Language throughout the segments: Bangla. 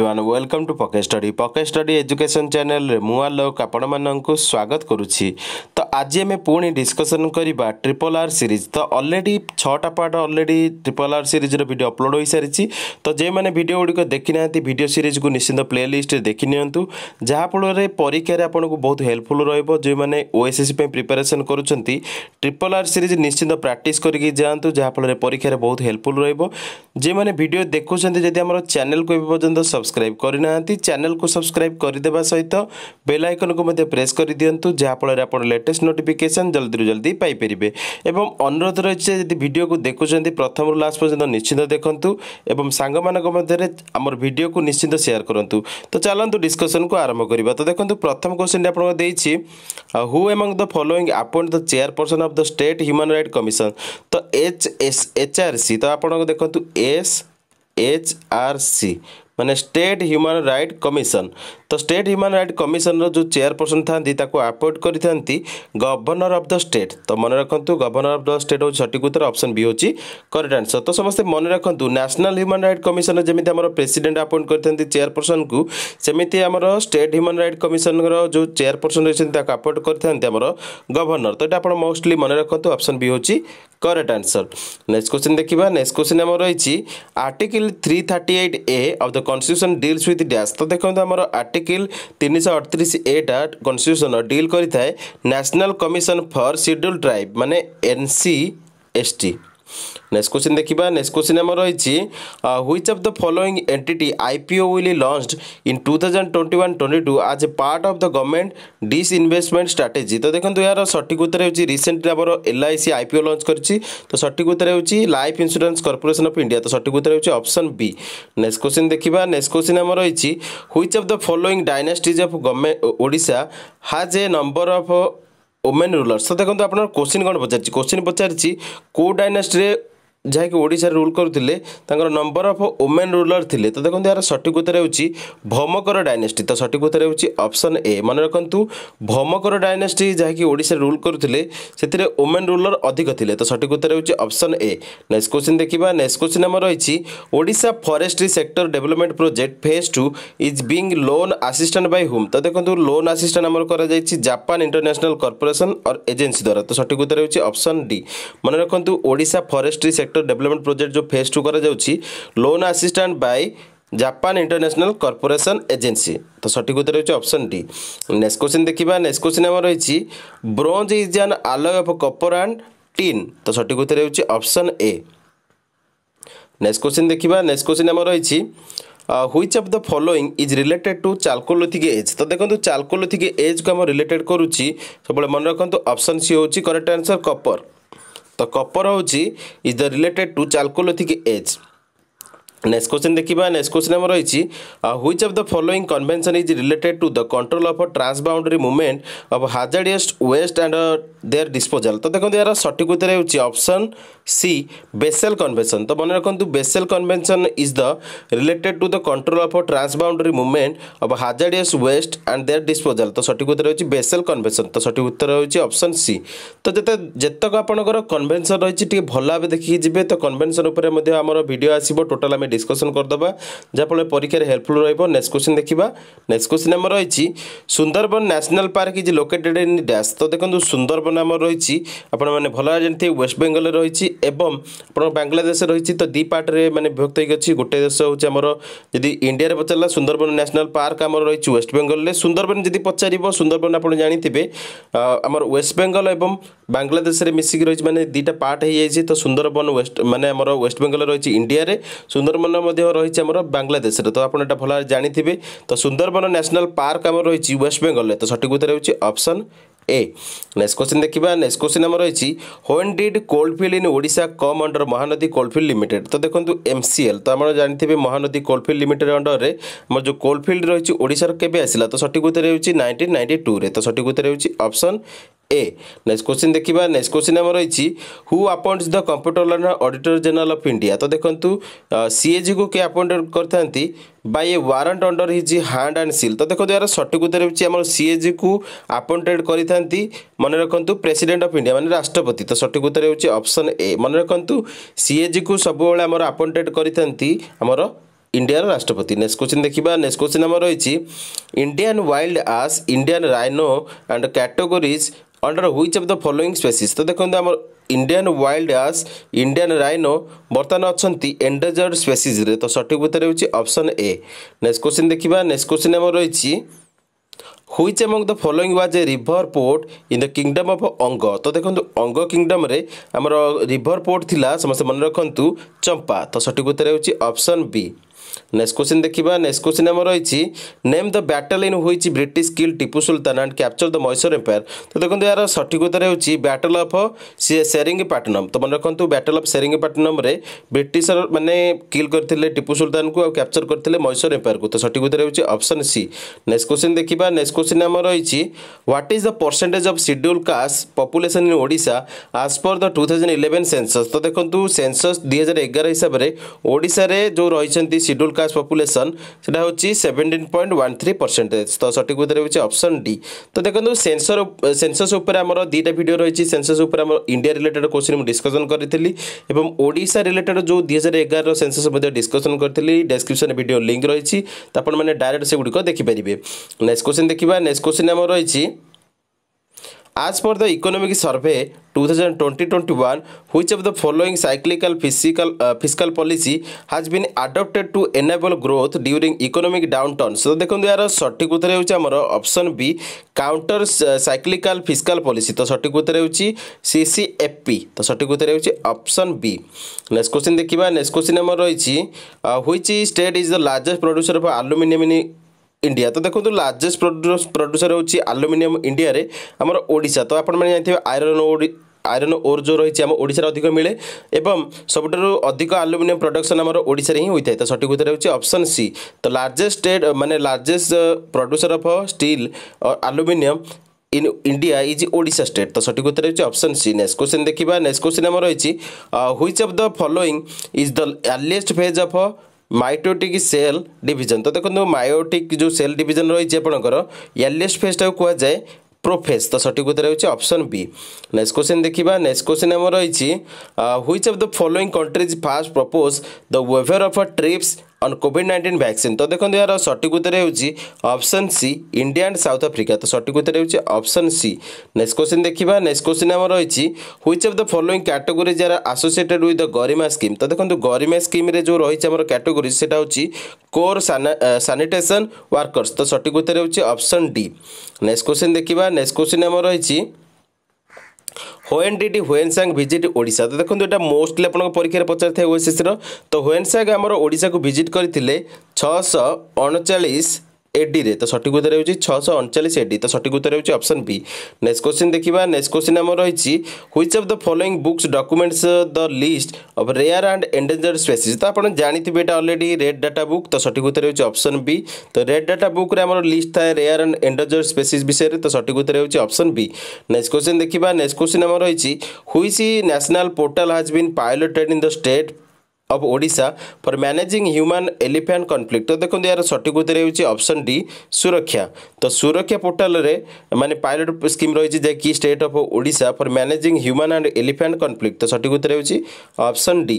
এভরিওয়ান ওয়েলকম টু পকে স্টডি পকে স্টডি এজুকেশন চ্যানেলে মু আলোক আপনার স্বাগত করুছি তো আজ আমি পুঁ ডিসকসন করা ট্রিপল আর সিরিজ তো অলরেডি ছটা পার্ট অলরেডি ট্রিপল আর সিরিজর ভিডিও অপলোড হয়ে সারিছি তো যে মানে ভিডিও গুড়ি দেখি না ভিডিও সিরিজকু নিশ্চিত প্লে লিষ্টে দেখি নিহতু যাফলের পরীক্ষার আপনার বহু হেল্পফুল রহব যে মানে ওএসএসসি প্রিপারেসন করছেন ট্রিপল আর সিরিজ নিশ্চিত প্রাকটিস করি যাতে যাফলের পরীক্ষার বহু হেল্পফুল রহব যে মানে ভিডিও দেখুছেন যদি আমার চ্যানেল এ পর্যন্ত সব ସବସ୍କ୍ରାଇବ୍ କରିନାହାନ୍ତି ଚ୍ୟାନେଲକୁ ସବସ୍କ୍ରାଇବ୍ କରିଦେବା ସହିତ ବେଲ୍ ଆଇକନ୍କୁ ମଧ୍ୟ ପ୍ରେସ୍ କରିଦିଅନ୍ତୁ ଯାହାଫଳରେ ଆପଣ ଲେଟେଷ୍ଟ ନୋଟିଫିକେସନ୍ ଜଲ୍ଦିରୁ ଜଲ୍ଦି ପାଇପାରିବେ ଏବଂ ଅନୁରୋଧ ରହିଛି ଯେ ଯଦି ଭିଡ଼ିଓକୁ ଦେଖୁଛନ୍ତି ପ୍ରଥମରୁ ଲାଷ୍ଟ ପର୍ଯ୍ୟନ୍ତ ନିଶ୍ଚିନ୍ତ ଦେଖନ୍ତୁ ଏବଂ ସାଙ୍ଗମାନଙ୍କ ମଧ୍ୟରେ ଆମର ଭିଡ଼ିଓକୁ ନିଶ୍ଚିନ୍ତ ସେୟାର କରନ୍ତୁ ତ ଚାଲନ୍ତୁ ଡିସ୍କସନ୍କୁ ଆରମ୍ଭ କରିବା ତ ଦେଖନ୍ତୁ ପ୍ରଥମ କ୍ୱେଶ୍ଚିନ୍ଟି ଆପଣଙ୍କୁ ଦେଇଛି who among the following appoint the chairperson of the state human right commission ତ H S H R C ତ ଆପଣଙ୍କୁ ଦେଖନ୍ତୁ ଏସ୍ ଏଚ୍ ଆର୍ ସି माने स्टेट ह्यूमन राइट कमिसन तो स्टेट ह्यूमन राइट कमिसन रो जो चेयरपर्सन थाहा अपोइन्ट थांती गवर्नर अफ द स्टेट तो मन गवर्नर अफ द स्टेट हो सठिक तर अप्सन होची करेक्ट करिडान्स तो समेत मन रक न्यासनाल ह्युमा रइट्स कमिसन जे प्रेसडेन्ट अपोइन्ट पर्सन चेयरपर्सनको त्यति हमरो स्टेट ह्यूमन राइट कमिसन रो जो चेयरपर्सन रहेछ अपोइन्ट एटा आपण मोस्टली मन अप्सन बी होची करेक्ट आंसर नेक्स्ट क्वेश्चन देखा नेक्स्ट क्वेश्चन आम रही article three thirty eight A of the constitution deals with dash तो देखो आम आर्टिकल तीन शह अड़तीस एटा कन्स्टिट्यूसन डिल करें national commission for scheduled tribe मान N C S T next question দেখিবা নেক্সট কোশ্চিন আমার রয়েছে which of the following entity IPO will launched in two thousand twenty one twenty two as a part of the government disinvestment strategy তো দেখুন এর সঠিক উত্তর হচ্ছে রিসেন্টলি আমার এলআইসি আইপিও লঞ্চ করেছি তো সঠিক উত্তর হচ্ছে Life Insurance Corporation of India তো সঠিক উত্তর হচ্ছে অপশন বি নেক্সট কোশ্চিন দেখিবা নেক্সট কোশ্চিন আমার রয়েছে which of the following dynasties of government Odisha has a number of women rulers ତ ଦେଖନ୍ତୁ ଆପଣଙ୍କର କୋଶ୍ଚିନ୍ କ'ଣ ପଚାରିଛି କୋଶ୍ଚିନ୍ ପଚାରିଛି କେଉଁ ଡାଇନାଷ୍ଟିରେ ଯାହାକି ଓଡ଼ିଶାରେ ରୁଲ୍ କରୁଥିଲେ ତାଙ୍କର ନମ୍ବର ଅଫ୍ ଓମେନ୍ ରୁଲର୍ ଥିଲେ ତ ଦେଖନ୍ତୁ ଏହାର ସଠିକ୍ ଉତ୍ତର ହେଉଛି ଭୌମକର ଡାଇନେଷ୍ଟି ତ ସଠିକ୍ ଉତ୍ତର ହେଉଛି ଅପସନ୍ ଏ ମନେ ରଖନ୍ତୁ ଭୌମକର ଡାଇନେଷ୍ଟି ଯାହାକି ଓଡ଼ିଶାରେ ରୁଲ୍ କରୁଥିଲେ ସେଥିରେ ଓମେନ୍ ରୁଲର୍ ଅଧିକ ଥିଲେ ତ ସଠିକ୍ ଉତ୍ତର ହେଉଛି ଅପସନ୍ ଏ ନେକ୍ସଟ କୋଶ୍ଚିନ୍ ଦେଖିବା ନେକ୍ସଟ କୋଶ୍ଚିନ୍ ଆମର ରହିଛି Odisha forestry sector development project phase two is being loan assistant by whom ତ ଦେଖନ୍ତୁ ଲୋନ୍ ଆସିଷ୍ଟାଣ୍ଟ ଆମର କରାଯାଇଛି Japan International Corporation or agency ଦ୍ୱାରା ତ ସଠିକ୍ ଉତ୍ତର ହେଉଛି ଅପସନ୍ ଡି ମନେ ରଖନ୍ତୁ Odisha forestry sector sector development project ଯେଉଁ ଫେଜ୍ ଟୁ କରାଯାଉଛି loan assistant by Japan International Corporation agency ତ ସଠିକ ଉତ୍ତର ହେଉଛି ଅପସନ୍ ଡି ନେକ୍ସଟ କୋଶ୍ଚିନ୍ ଦେଖିବା ନେକ୍ସଟ କୋଶ୍ଚିନ୍ ଆମର ରହିଛି bronze is an alloy of copper and tin ତ ସଠିକ ଉତ୍ତର ହେଉଛି ଅପସନ୍ ଏ ନେକ୍ସଟ କୋଶ୍ଚିନ୍ ଦେଖିବା ନେକ୍ସଟ କୋଶ୍ଚିନ୍ ଆମର ରହିଛି which of the following is related to chalcolithic age তো দেখুন চালকোলোথিক এজ কু আমার রিলেটেড করুছি সবুলে মনে রাখতু অপসন সি হচ্ছে করেক্ট আনসর কপর ତ କପର ହେଉଛି is the related to chalcolithic age next question দেখিবা নেক্সট কোশ্চেন আমার রয়েছে which of the following convention is related to the control of transboundary movement of hazardous waste and their disposal তো দেখুন এর সঠিক উত্তর হচ্ছে অপশন সি বেসেল কনভেনশন তো মনে রাখতু Basel convention is the related to the control of transboundary movement of hazardous waste and their disposal তো সঠিক উত্তর হচ্ছে বেসেল কনভেনশন তো সঠিক উত্তর হচ্ছে অপশন সি তো যেতে যেতক আপনার কনভেনশন রয়েছে টিকে ভাল ভাবে দেখি যাবে তো কনভেনশন উপরে আমার ভিডিও আসব টোটাল আমি ডিসকসন କରିଦେବା ଯାହାଫଳରେ ପରୀକ୍ଷାରେ ହେଲ୍ପଫୁଲ୍ ରହିବ ନେକ୍ସଟ କ୍ୱେଶ୍ଚିନ୍ ଦେଖିବା ନେକ୍ସଟ କ୍ୱେଶ୍ଚିନ୍ ଆମର ରହିଛି Sundarban national park is located in dash ତ ଦେଖନ୍ତୁ ସୁନ୍ଦରବନ ଆମର ରହିଛି ଆପଣମାନେ ଭଲ ଭାବେ ଜାଣିଥିବେ ୱେଷ୍ଟବେଙ୍ଗଲରେ ରହିଛି ଏବଂ ଆପଣ ବାଂଲାଦେଶ ରହିଛି ତ ଦୁଇ ପାର୍ଟରେ ମାନେ ବିଭକ୍ତ ହୋଇକି ଅଛି ଗୋଟେ ଦେଶ ହେଉଛି ଆମର ଯଦି ଇଣ୍ଡିଆରେ ପଚାରିଲା ସୁନ୍ଦରବନ ନ୍ୟାସନାଲ୍ ପାର୍କ ଆମର ରହିଛି ୱେଷ୍ଟବେଙ୍ଗଲରେ ସୁନ୍ଦରବନ ଯଦି ପଚାରିବ ସୁନ୍ଦରବନ ଆପଣ ଜାଣିଥିବେ ଆମର ୱେଷ୍ଟବେଙ୍ଗଲ ଏବଂ ବାଂଲାଦେଶରେ ମିଶିକି ରହିଛି ମାନେ ଦୁଇଟା ପାର୍ଟ ହେଇଯାଇଛି ତ ସୁନ୍ଦରବନ ୱେଷ୍ଟ ମାନେ ଆମର ୱେଷ୍ଟବେଙ୍ଗଲ ରହିଛି ଇଣ୍ଡିଆରେ ସୁନ୍ଦରବନ সুন্দরবন মধ্যে রয়েছে আমার বাংলাদেশের তো আপনার এটা ভালো জাঁথিবে তো সুন্দরবন ন্যাশনাল পার্ক আমার রয়েছে ওয়েস্ট বেঙ্গলের তো সঠিক উত্তর হচ্ছে অপশন এ নেক্সট কোশ্চিন দেখা নেক্সট কোশ্চিন আমার রয়েছে when did coalfield in Odisha come under Mahanadi coalfield limited তো দেখুন এমসিএল তো আমরা জাঁথিবে মহানদী কোল্ডফিল্ড লিমিটেড অন্ডরের আমার যে কোল্ডফিল্ড রয়েছে ওড়শার কেবে আসলে তো সঠিক উত্তর হচ্ছে নাইনটিন নাইনটি টু তো সঠিক উত্তর হচ্ছে অপশন ଏ ନେକ୍ସଟ କୋଶ୍ଚିନ୍ ଦେଖିବା ନେକ୍ସଟ କୋଶ୍ଚିନ୍ ଆମର ରହିଛି ହୁ ଆପଏଣ୍ଟସ୍ ଦ କମ୍ପ୍ୟୁଟର ଲର୍ଣ୍ଣର ଅଡିଟର ଜେନେରାଲ ଅଫ୍ ଇଣ୍ଡିଆ ତ ଦେଖନ୍ତୁ ସିଏଜିକୁ କିଏ ଆପଏଣ୍ଟ କରିଥାନ୍ତି by a warrant under his hand and seal তো দেখুন এর সঠিক উত্তর হচ্ছে আমার সিএজি কু আপয়েন্টেড করে থাকে মনে রাখতু প্রেসিডেন্ট অফ ইন্ডিয়া মানে রাষ্ট্রপতি তো সঠিক উত্তর হচ্ছে অপশন এ মনে রাখতু সিএজি কু সবুলে আমার আপয়েন্টেড করে থাকে আমার ইন্ডিয়ার রাষ্ট্রপতি নেক্সট কোশ্চিন দেখা নেক্সট কোশ্চিন আমার রয়েছে Indian wild ass Indian rhino and categories under which of the following species ତ ଦେଖନ୍ତୁ ଆମର Indian wild ass Indian rhino ବର୍ତ୍ତମାନ ଅଛନ୍ତି ଏଣ୍ଡେଜର୍ଡ଼ ସ୍ପେସିସ୍ରେ ତ ସଠିକ୍ ଉତ୍ତର ହେଉଛି ଅପ୍ସନ୍ ଏ ନେକ୍ସଟ କ୍ୱେଶ୍ଚିନ୍ ଦେଖିବା ନେକ୍ସଟ କ୍ୱେଶ୍ଚିନ୍ ଆମର ରହିଛି which among the following was a river port in the kingdom of Anga ତ ଦେଖନ୍ତୁ ଅଙ୍ଗ କିଙ୍ଗଡମ୍ରେ ଆମର ରିଭର୍ ପୋର୍ଟ ଥିଲା ସମସ୍ତେ ମନେ ରଖନ୍ତୁ ଚମ୍ପା ତ ସଠିକ୍ ଉତ୍ତର ହେଉଛି ଅପ୍ସନ୍ ବି नेक्स्ट क्वेश्चन देखा नेक्स्ट क्वेश्चन आम रही name the battle in which British kill Tipu Sultan and capture the Mysore empire तो देखो यार सठिक उत्तर हो बैटल अफ सी सेंगीपाटनम तो मन रखुद बैटल अफ सेंगीपाटनम ब्रिटर मैंने किल करते टीपू सुलतान को कैप्चर करते मैसोर एम्पायर को तो सठिक उत्तर होप्शन सी नेक्स्ट क्वेश्चन देखा नेक्स्ट क्वेश्चन आम रही what is the percentage of scheduled caste population in Odisha as per the two thousand eleven census तो देखो सेनस दुई हजार एगार हिसाब से ओडारे जो रही सिड्यूल ক্লাস পপুলেসন সেটা হচ্ছে seventeen point one three percentage তো সঠিক উত্তর হচ্ছে অপশন ডি তো দেখুন সেন্সর সেন্সস উপরে আমার দুইটা ভিডিও রয়েছে সেন্সস উপরে আমার ইন্ডিয়া রিলেটেড কোশ্চিন ডিসকসন করেছিলি এবং ওড়িশা রিলেটেড যে দুই হাজার এগারো সেন্সস মধ্যে ডিসকসন করেছিলি ডেসক্রিপশন ভিডিও লিঙ্ক রয়েছে তো আপনার ডাইরেক্ট সেগুড়ি দেখিপারে নেক্সট কোশ্চিন দেখা নেক্সট কোশ্চিন আমার রয়েছে As per the economic survey 2020-21, which of the following cyclical fiscal, uh, fiscal policy has been adopted to enable growth during economic downturn? So, দেখুন এর সঠিক উত্তর হচ্ছে আমার option B counter cyclical fiscal policy তো সঠিক উত্তর হচ্ছে সিসিএফপি তো সঠিক উত্তর হচ্ছে অপশন বি নেক্সট কোশ্চিন দেখিবা নেক্সট কোশ্চিন আমার রয়েছে which state is the largest producer of aluminium India তো দেখুন লার্জেস্ট প্রড্ୟୁସର ହେଉଛି ଆଲୁମିନିୟମ ଇଣ୍ଡିଆରେ ଆମର ଓଡ଼ିଶା ତ ଆପଣମାନେ ଜାଣିଥିବେ ଆଇରନ୍ ଆଇରନ୍ ଓର୍ ଯେଉଁ ରହିଛି ଆମ ଓଡ଼ିଶାରେ ଅଧିକ ମିଳେ ଏବଂ ସବୁଠାରୁ ଅଧିକ ଆଲୁମିନିୟମ ପ୍ରଡକ୍ସନ୍ ଆମର ଓଡ଼ିଶାରେ ହିଁ ହୋଇଥାଏ ତ ସଠିକ୍ ଉତ୍ତର ହେଉଛି ଅପସନ୍ ସି ତ ଲାର୍ଜେଷ୍ଟ ଷ୍ଟେଟ୍ ମାନେ largest producer of steel aluminium in India is Odisha state তো সঠিক উত্তর হচ্ছে অপশন সি নেক্সট কোশ্চেন দেখা নেক্সট কোশ্চেন আমার রয়েছে which of the following is the earliest phase of meiotic cell division তো দেখুন মায়োটিক যে সেল ডিভিজন রয়েছে আপনার ইয়ারলিস্ট ফেজটা কুযায়ে প্রোফেস তো সঠিক উত্তর হচ্ছে অপশন বি নেক্সট কোশ্চেন দেখা নেক্সট কোশ্চেন আমার রয়েছে which of the following countries first propose the waiver of TRIPS on COVID nineteen vaccine তো দেখুন এর সঠিক উত্তর হচ্ছে option C India and South Africa তো সঠিক উত্তর হচ্ছে অপশন সি নেক্সট কোশ্চিন দেখবা নেক্সট কোশ্চিন আমার রয়েছে which of the following categories are associated with the Garima scheme তো দেখুন গরিমা স্কিমে যে রয়েছে আমার ক্যাটেগোরি সেটা হচ্ছে কোর স্যানিটেসন ওয়ার্কর্স তো সঠিক উত্তর হচ্ছে অপশন ডি নেক্সট কোশ্চিন দেখবা নেক্সট কোশ্চিন আমার রয়েছে when did did Hiuen Tsang visit Odisha तो देखो एटा मोस्टली आपन परीक्षा रे थे ओएसएस रो तो होएन सांग हमरो ओडिसा को विजिट करथिले 639 এডিরে তো সঠিক উত্তর হচ্ছে ছশো অনচাশ এডি তো সঠিক উত্তর হচ্ছে অপশন বি নেক্সট কোশ্চিন দেখা নেক্সট কোশ্চিন আমার রয়েছে which of the following books documents the list of rare and endangered species তো আপনার জাঁথিবে এটা অলরেডি রেড ডাটা বুক তো সঠিক উত্তর হচ্ছে অপশন বি তো রেড ডাটা বুক্রে আমার লিস্ট থাকে রেয়ার আন্ড এন্ডেঞ্জর্ড স্পেসিজ বিষয়ে তো সঠিক উত্তর হচ্ছে অপশন বি নেক্সট কোশ্চিন দেখা নেক্সট কোশ্চিন আমার রয়েছে which national portal has been piloted in the state of Odisha for managing human elephant conflict তো দেখুন এর সঠিক উত্তর হচ্ছে অপশন ডি সুরক্ষা তো সুরক্ষা পোর্টালরে মানে পাইলট স্কিম রয়েছে যে কি state of Odisha for managing human and elephant conflict তো সঠিক উত্তর হচ্ছে অপশন ডি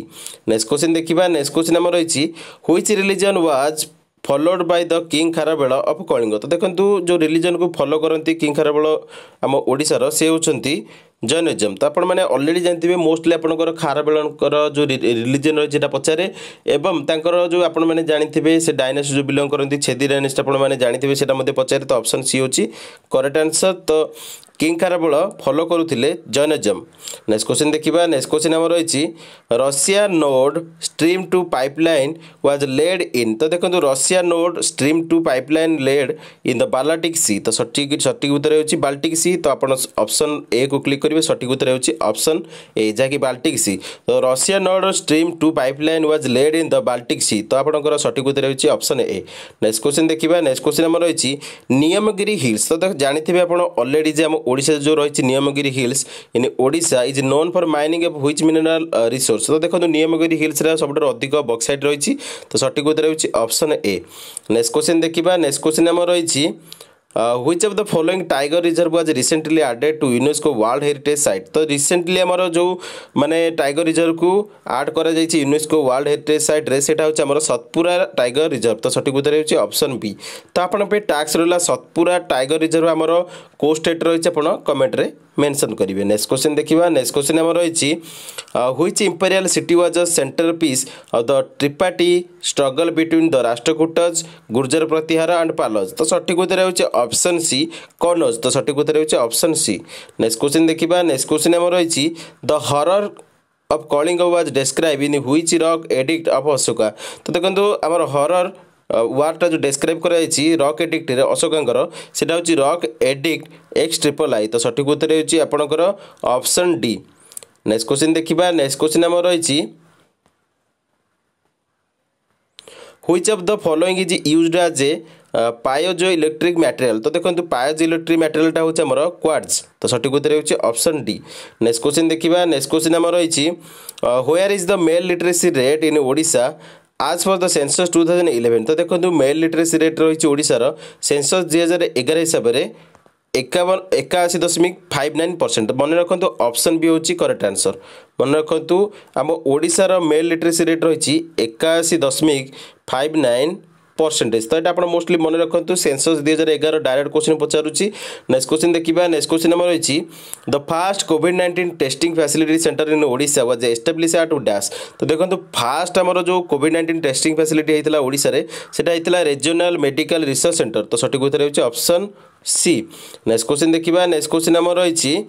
নেক্সট কোশ্চিন দেখিবা নেক্সট কোশ্চিন আমার রয়েছে which religion was followed by the king Kharavela of Kalinga ତ ଦେଖନ୍ତୁ ଯେଉଁ ରିଲିଜନକୁ ଫଲୋ କରନ୍ତି କିଙ୍ଗ ଖାରବେଳ ଆମ ଓଡ଼ିଶାର ସେ ହେଉଛନ୍ତି জয়েন এক্সাম তো আপনার অলরেডি জাঁথিবে মোস্টলি আপনার খারবেলঙ্কর যে রিলিজন রয়েছে এটা পচারে এবং তাঁর যে আপনার মানে জাঁথিবে সে ডাইনাস যে বিলং করতে ছেদি ডাইনাস আপনার মানে জাঁথিবে সেটা মধ্যে পচারে তো অপশন সি হচ্ছে করেক্ট আনসর তো কিং খারবেল ফলো করুলে জয়নজম নেক্সট কোশ্চিন দেখা নেক্সট কোশ্চিন আমার রয়েছে Russia Nord Stream two pipeline was laid in তো দেখুন Russia Nord Stream two pipeline laid in the Baltic Sea তো সঠিক সঠিক উত্তর হচ্ছে বাল্টিক সি তো আপনার অপশন এ কু ক্লিক କରିବେ ସଠିକ୍ ଉତ୍ତର ହେଉଛି ଅପସନ୍ ଏ ଯାହାକି ବାଲ୍ଟିକ୍ ସି ତ Russia Nord Stream two pipeline was laid in the Baltic Sea ତ ଆପଣଙ୍କର ସଠିକ୍ ଉତ୍ତର ହେଉଛି ଅପସନ୍ ଏ ନେକ୍ସଟ କୋଶ୍ଚିନ୍ ଦେଖିବା ନେକ୍ସଟ କୋଶ୍ଚିନ୍ ଆମର ରହିଛି ନିୟମଗିରି ହିଲ୍ସ ତ ଜାଣିଥିବେ ଆପଣ ଅଲରେଡ଼ି ଯେ ଆମ ଓଡ଼ିଶାରେ ଯେଉଁ ରହିଛି Niyamgiri hills in Odisha is known for mining of which mineral resource ତ ଦେଖନ୍ତୁ ନିୟମଗିରି ହିଲ୍ସରେ ସବୁଠାରୁ ଅଧିକ ବକ୍ସାଇଟ୍ ରହିଛି ତ ସଠିକ୍ ଉତ୍ତର ହେଉଛି ଅପସନ୍ ଏ ନେକ୍ସଟ କୋଶ୍ଚିନ୍ ଦେଖିବା ନେକ୍ସଟ କୋଶ୍ଚିନ୍ ଆମର ରହିଛି which of the following tiger reserve was recently added to UNESCO world heritage site तो रिसेंटली आम जो मैंने टाइगर रिजर्व को आड कर यूनेस्को वर्ल्ड हेरिटेज साइट रे सेटा होचे सतपुरा टाइगर रिजर्व तो सठिक उत्तर होचे ऑप्शन बी तो आपण पे टैक्स रहला सतपुरा टाइगर रिजर्व आमर कौ स्टेट रही है कमेंट रे মেনশন করবে নেক্সট কোশ্চেন দেখা নেক্সট কোশ্চেন আমার রয়েছে which imperial city was a centre piece of the tripartite struggle between the Rashtrakutas Gurjara Pratihara and Palas তো সঠিক উত্তর হচ্ছে অপশন সি কনজ তো সঠিক উত্তর হচ্ছে অপশন সি নেক্সট কোশ্চেন দেখা নেক্সট কোশ্চেন আমার রয়েছে the horror of Kalinga was describe in which rock edict of Ashoka তো দেখুন আমার হরর ওয়ার্ডটা যে ডেসক্রাইব করা হয়েছে রক এডিক্টরে অশোকাঙ্কর সেটা হচ্ছে rock edict X triple I তো সঠিক উত্তর হচ্ছে আপনার অপশন ডি নেক্সট কোশ্চিন দেখা নেক্সট কোশ্চিন আমার রয়েছে which of the following is used as a পায়োজো electric material তো দেখুন পায়োজো ইলেকট্রিক ম্যাটেরিয়ালটা হচ্ছে আমার কোয়ার্ডস তো সঠিক উত্তর হচ্ছে অপশন ডি নেক্সট কোশ্চিন দেখা নেক্সট কোশ্চিন আমার রয়েছে where is the male literacy rate in Odisha as for the census two thousand eleven ତ ଦେଖନ୍ତୁ ମେଲ୍ ଲିଟ୍ରେସି ରେଟ୍ ରହିଛି ଓଡ଼ିଶାର ସେନ୍ସସ୍ ଦୁଇ ହଜାର ଏଗାର ହିସାବରେ ଏକାବନ ଏକାଅଶୀ ଦଶମିକ ଫାଇଭ୍ ନାଇନ୍ ପରସେଣ୍ଟ ମନେ ରଖନ୍ତୁ ଅପସନ୍ ବି ହେଉଛି କରେକ୍ଟ ଆନ୍ସର୍ ମନେ ରଖନ୍ତୁ ଆମ ଓଡ଼ିଶାର ମେଲ୍ ଲିଟ୍ରେସି ରେଟ୍ ରହିଛି ଏକାଅଶୀ ଦଶମିକ ଫାଇଭ୍ ନାଇନ୍ परसेंटेज तो ये आप मोस्टली मन रखु सेनसस दुई हजार एगार डायरेक्ट क्वेश्चन पचारूची नेक्स्ट क्वेश्चन देखा नेक्स्ट क्वेश्चन आम रही the first COVID nineteen testing facility centre in Odisha was establish at dash तो देखो फास्ट आम जो कोविड नाइंटीन टेस्टिंग फैसिलिटी होता ओडार से रेजोनाल मेडिकल रिसर्च सेंटर तो सठिक उत्तर होती ऑप्शन सी नेक्स्ट क्वेश्चन देखा नेक्स्ट क्वेश्चन आम रही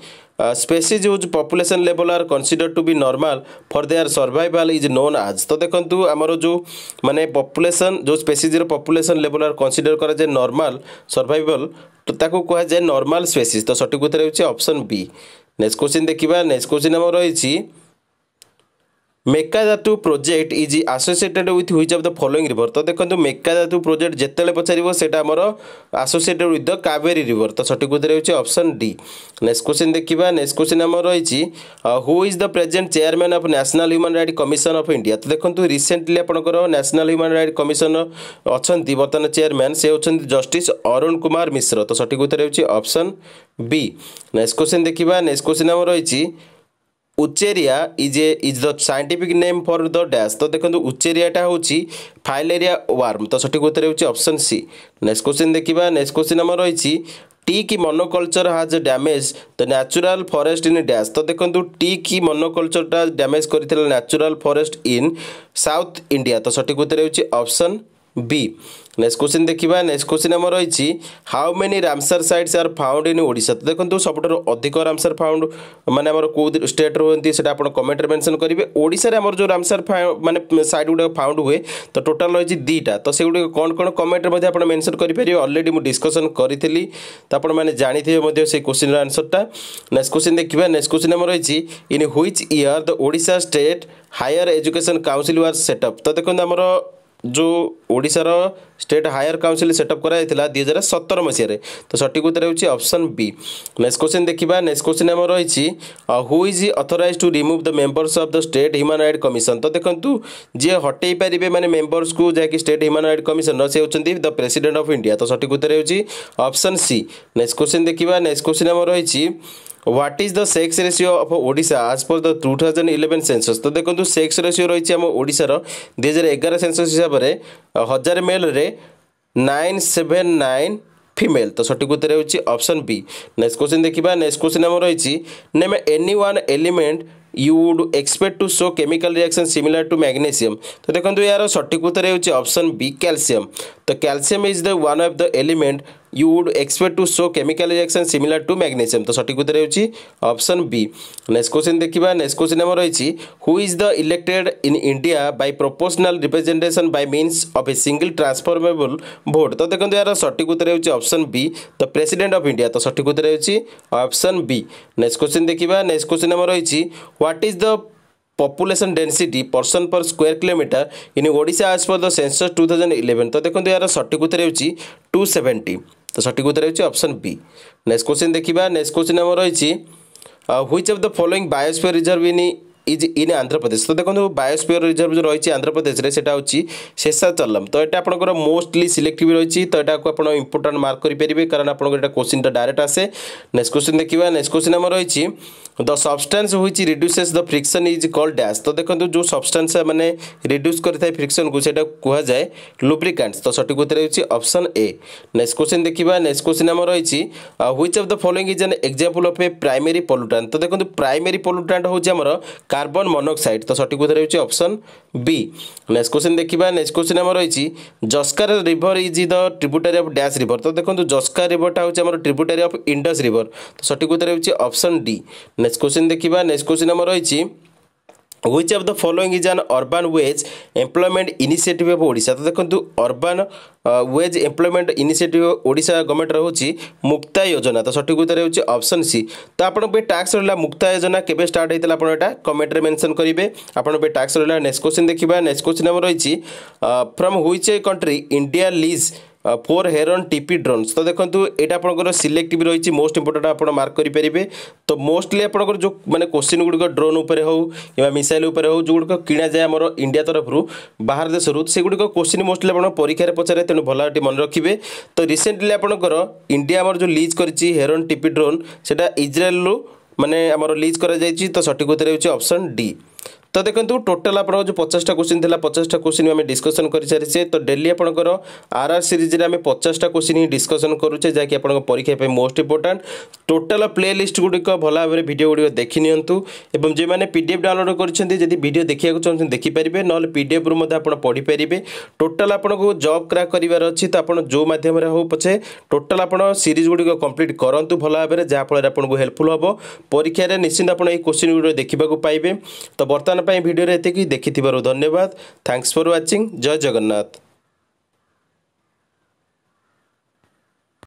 species whose population level R consider to be normal for their survival is known as তো দেখন্তু আমার মানে যে মানে পপুলেসন যে স্পেসিজর পপুলেসন লেভেল আর কনসিডর করা যায় নর্মাল সর্ভাইভাল তো তাকে কুহযায় নর্মাল স্পেসিজ তো সঠিক উত্তর হচ্ছে অপশন বি নেক্সট কোশ্চিন দেখিবা নেক্সট কোশ্চিন আমার রয়েছে Mekedatu project is associated with which of the following river ତ ଦେଖନ୍ତୁ ମେକାଧାତୁ ପ୍ରୋଜେକ୍ଟ ଯେତେବେଳେ ପଚାରିବ ସେଇଟା ଆମର associated with the Kaveri river ତ ସଠିକ୍ ଉତ୍ତର ହେଉଛି ଅପ୍ସନ୍ ଡି ନେକ୍ସଟ କ୍ୱେଶ୍ଚିନ୍ ଦେଖିବା ନେକ୍ସଟ କ୍ୱେଶ୍ଚିନ୍ ଆମର ରହିଛି who is the present chairman of national human right commission of India ତ ଦେଖନ୍ତୁ ରିସେଣ୍ଟଲି ଆପଣଙ୍କର ନ୍ୟାସନାଲ୍ ହ୍ୟୁମାନ୍ ରାଇଟ୍ କମିଶନ୍ ଅଛନ୍ତି ବର୍ତ୍ତମାନ ଚେୟାରମ୍ୟାନ୍ ସେ ହେଉଛନ୍ତି ଜଷ୍ଟିସ୍ ଅରୁଣ କୁମାର ମିଶ୍ର ତ ସଠିକ୍ ଉତ୍ତର ହେଉଛି ଅପ୍ସନ୍ ବି ନେକ୍ସଟ କ୍ୱେଶ୍ଚିନ୍ ଦେଖିବା ନେକ୍ସଟ କ୍ୱେଶ୍ଚିନ୍ ଆମର ରହିଛି Wuchereria is a is the scientific name for the dash তো দেখুন উচ্চেরিয়াটা হচ্ছে ফাইলেরিয়া ওয়ার্ম তো সঠিক উত্তর হচ্ছে অপশন সি নেক্সট কোশ্চিন দেখা নেক্সট কোশ্চিন আমার রয়েছে টি কি মনোকলচর হাজ ড্যামেজ তো ন্যাচুরাল ফরেস্ট ইন ড্যাস তো দেখুন টি কি মনোকলচরটা ড্যামেজ করেছিল natural forest in South India তো সঠিক উত্তর হচ্ছে অপশন বি নেক্সট কোশ্চিন দেখা নেক্সট কোশ্চিন আমার রয়েছে how many Ramsar sites are found in Odisha তো দেখুন সবুঠার অধিক রামসার ফাউন্ড মানে আমার কেউ স্টেট রুহতি সেটা আপনার কমেন্টরে মেনশন করবে ওড়শার আমার যে রামসার মানে সাইট গুড়া ফাউন্ড হুয়ে তো টোটাল রয়েছে দুইটা তো সেগুলো কোণ কোণ কমেন্টরে মধ্যে আপনার মেনশন করে অলরেডি মু ডিসকসন করে তো আপনার মানে জাঁথিবে সেই কোশ্চিনর আনসরটা নেক্সট কোশ্চিন দেখা নেক্সট কোশ্চিন আমার রয়েছে in which year the Odisha state higher education council were set up তো দেখুন আমার जो ओडार स्टेट हायर काउनसिल सेटअप कर दुई हजार सतर मसीह तो सठिक उत्तर होपसन बी नेक्स्ट क्वेश्चन देखा नेक्स्ट क्वेश्चन आम रही who is authorise to remove the members of the state human right commission तो देखो जी हटे पारे मैंने मेम्बर्स को जैकि स्टेट ह्यूमान रईट कमिशन से हो द प्रेसीडेंट अफ इंडिया तो सठिक उत्तर होपसन सी नेक्स्ट क्वेश्चन देखा नेक्स्ट क्वेश्चन आम रही what is the sex ratio of Odisha as per the two thousand eleven census তো দেখুন সেক্স রেসিও রয়েছে আমার ওড়িশার দুই হাজার এগার সেন্সস হিসাবে হাজার মেলরে নাইন সেভেন নাইন ফিমেল তো সঠিক উত্তর হচ্ছে অপশন বি নেক্সট কোশ্চিন দেখবা নেক্সট কোশ্চিন আমার রয়েছে name any one element you would expect to show chemical reaction similar to magnesium তো দেখুন ইয়ার সঠিক উত্তর হচ্ছে অপশন বি ক্যালসিয়াম তো calcium is the one of the element you would expect to show chemical reaction similar to magnesium तो सठिक उत्तर ऑप्शन बी नेक्स्ट क्वेश्चन देखिए नेक्स्ट क्वेश्चन आम रही who is the elected in India by proportional representation by means of a single transferable vote तो देखो यार सठिक उत्तर option B the president of India तो सठिक उत्तर ऑप्शन बी नेक्स्ट क्वेश्चन देखिए नेक्स्ट क्वेश्चन आम रही what is the population density person per square kilometre in Odisha as per the census two thousand eleven तो देखो तो यार सठिक उत्तर हो टू सेवेन्टी तो सठिक उत्तर हो बी नेक्स्ट क्वेश्चन देखा नेक्स्ट क्वेश्चन आम रही which of the following biosphere reserve in is in Andhra Pradesh তো দেখুন বায়োস্পিয়র রিজর্ভ যে রয়েছে আন্ধ্রপ্রদেশে সেটা হচ্ছে শেষাচলম তো এটা আপনার মোস্টলি সিলেক্টিভ রয়েছে তো এটা আপনার ইম্পর্টাট মার্ক করে পেবে কারণ আপনার এটা কোশ্চিনটা ডাইরেক্ট আসে নেক্সট কোশ্চিন দেখা নেক্সট কোশ্চিন আমার রয়েছে the substance which reduces the friction is call dash ତ ଦେଖନ୍ତୁ ଯେଉଁ ସବଷ୍ଟାନ୍ସ ମାନେ ରିଡ୍ୟୁସ୍ କରିଥାଏ ଫ୍ରିକ୍ସନ୍କୁ ସେଇଟା କୁହାଯାଏ ଲୁବ୍ରିକାଣ୍ଟସ୍ ତ ସଠିକ୍ ଉତ୍ତର ହେଉଛି ଅପସନ୍ ଏ ନେକ୍ସଟ କୋଶ୍ଚିନ୍ ଦେଖିବା ନେକ୍ସଟ କୋଶ୍ଚିନ୍ ଆମର ରହିଛି which of the following is an example of a primary pollutant ତ ଦେଖନ୍ତୁ ପ୍ରାଇମେରୀ ପଲ୍ୟୁଟାଣ୍ଟ ହେଉଛି ଆମର কার্বন মনোক্সাইড তো সঠিক উত্তর হচ্ছে অপশন বি নেক্সট কোশ্চিন দেখা নেক্সট কোশ্চিন আমার রয়েছে Zanskar river is the tributary of dash river তো দেখুন জস্কার রিভরটা হচ্ছে আমার ট্রিব্যুটারি অফ ইন্ডস রিভর তো সঠিক উত্তর হচ্ছে অপশন ডি নেক্সট কোশ্চিন দেখা নেক্সট কোশ্চিন আমার রয়েছে which of the following is an urban wage employment initiative of Odisha তো দেখুন urban wage employment initiative Odisha government রয়েছে মুক্তা যোজনা তো সঠিক উত্তর হচ্ছে অপশন সি তো আপনার ট্যাক্স রহলা মুক্তা যোজনা কেবে স্টার্ট হয়েছিল আপনার এটা কমেন্টরে মেনশন করবে আপনার ট্যাক্স রহলা নেক্সট কোশ্চিন দেখা নেক্সট কোশ্চিন আমার রয়েছে from which a country India lease four Heron TP drones ତ ଦେଖନ୍ତୁ ଏଇଟା ଆପଣଙ୍କର ସିଲେକ୍ଟିଭ୍ ରହିଛି ମୋଷ୍ଟ ଇମ୍ପୋର୍ଟାଣ୍ଟ ଆପଣ ମାର୍କ କରିପାରିବେ ତ ମୋଷ୍ଟଲି ଆପଣଙ୍କର ଯେଉଁ ମାନେ କୋଶ୍ଚିନ୍ ଗୁଡ଼ିକ ଡ୍ରୋନ୍ ଉପରେ ହେଉ କିମ୍ବା ମିସାଇଲ୍ ଉପରେ ହେଉ ଯେଉଁଗୁଡ଼ିକ କିଣାଯାଏ ଆମର ଇଣ୍ଡିଆ ତରଫରୁ ବାହାର ଦେଶରୁ ସେଗୁଡ଼ିକ କୋଶ୍ଚିନ୍ ମୋଷ୍ଟଲି ଆପଣ ପରୀକ୍ଷାରେ ପଚାରେ ତେଣୁ ଭଲ ଭାବରେ ମନେ ରଖିବେ ତ ରିସେଣ୍ଟଲି ଆପଣଙ୍କର ଇଣ୍ଡିଆ ଆମର ଯେଉଁ ଲିଜ୍ କରିଛି ହେରନ୍ ଟିପି ଡ୍ରୋନ୍ ସେଇଟା ଇସ୍ରାଏଲ୍ରୁ ମାନେ ଆମର ଲିଜ୍ କରାଯାଇଛି ତ ସଠିକ୍ ଉତ୍ତର ହେଉଛି ଅପସନ୍ ଡି তো দেখুন ଟୋଟାଲ ଆପଣଙ୍କର ଯେଉଁ ପଚାଶଟା କୋଶ୍ଚିନ୍ ଥିଲା ପଚାଶଟା କୋଶ୍ଚିନ୍ ଆମେ ଡିସ୍କସନ୍ କରିସାରିଛେ ତ ଡେଲି ଆପଣଙ୍କର ଆର୍ ଆର୍ ସିରିଜ୍ରେ ଆମେ ପଚାଶଟା କୋଶ୍ଚିନ୍ ହିଁ ଡିସ୍କସନ୍ କରୁଛେ ଯାହାକି ଆପଣଙ୍କ ପରୀକ୍ଷା ପାଇଁ most important total playlist ଗୁଡ଼ିକ ଭଲ ଭାବରେ ଭିଡ଼ିଓ ଗୁଡ଼ିକ ଦେଖିନିଅନ୍ତୁ ଏବଂ ଯେଉଁମାନେ ପି ଡି ଏଫ୍ ଡାଉନଲୋଡ଼୍ କରିଛନ୍ତି ଯଦି ଭିଡ଼ିଓ ଦେଖିବାକୁ ଚାହୁଁଛନ୍ତି ଦେଖିପାରିବେ ନହେଲେ ପି ଡି ଏଫ୍ରୁ ମଧ୍ୟ ଆପଣ ପଢ଼ିପାରିବେ ଟୋଟାଲ ଆପଣଙ୍କୁ ଜବ୍ କ୍ରାକ୍ କରିବାର ଅଛି ତ ଆପଣ ଯେଉଁ ମାଧ୍ୟମରେ ହେଉ ପଛେ ଟୋଟାଲ ଆପଣ ସିରିଜ୍ ଗୁଡ଼ିକ କମ୍ପ୍ଲିଟ୍ କରନ୍ତୁ ଭଲ ଭାବରେ ଯାହାଫଳରେ ଆପଣଙ୍କୁ ହେଲ୍ପଫୁଲ୍ ହେବ ପରୀକ୍ଷାରେ ନିଶ୍ଚିନ୍ତ ଆପଣ ଏହି କୋଶ୍ଚିନ୍ ଗୁଡ଼ିକ ଦେଖିବାକୁ ପାଇବେ ତ ବର୍ତ୍ତମାନ भिडियो ये देखी थी धन्यवाद थैंक्स फर वाचिंग जय जगन्नाथ